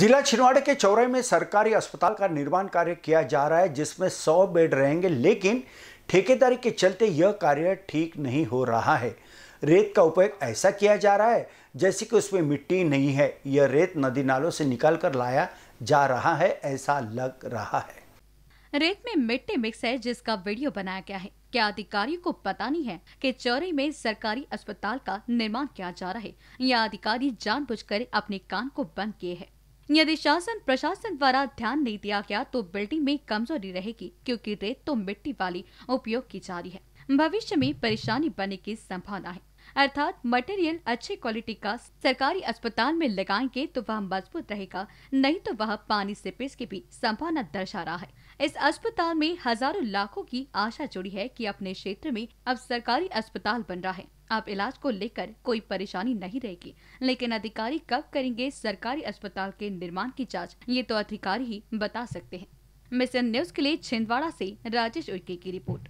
जिला छिंदवाड़ा के चौराहे में सरकारी अस्पताल का निर्माण कार्य किया जा रहा है जिसमें 100 बेड रहेंगे लेकिन ठेकेदारी के चलते यह कार्य ठीक नहीं हो रहा है रेत का उपयोग ऐसा किया जा रहा है जैसे कि उसमें मिट्टी नहीं है यह रेत नदी नालों से निकाल कर लाया जा रहा है ऐसा लग रहा है रेत में मिट्टी मिक्स है जिसका वीडियो बनाया गया है क्या अधिकारियों को पता नहीं है कि चौरे में सरकारी अस्पताल का निर्माण किया जा रहा है यह अधिकारी जानबूझकर अपने कान को बंद किए है यदि शासन प्रशासन द्वारा ध्यान नहीं दिया गया तो बिल्डिंग में कमजोरी रहेगी क्योंकि रेत तो मिट्टी वाली उपयोग की जा रही है भविष्य में परेशानी बनने की संभावना है अर्थात मटेरियल अच्छी क्वालिटी का सरकारी अस्पताल में लगाएंगे तो वह मजबूत रहेगा नहीं तो वह पानी से पिस की भी संभावना दर्शा रहा है इस अस्पताल में हजारों लाखों की आशा जुड़ी है कि अपने क्षेत्र में अब सरकारी अस्पताल बन रहा है अब इलाज को लेकर कोई परेशानी नहीं रहेगी लेकिन अधिकारी कब करेंगे सरकारी अस्पताल के निर्माण की जाँच ये तो अधिकारी ही बता सकते हैं मिशन न्यूज के लिए छिंदवाड़ा ऐसी राजेश उइके की रिपोर्ट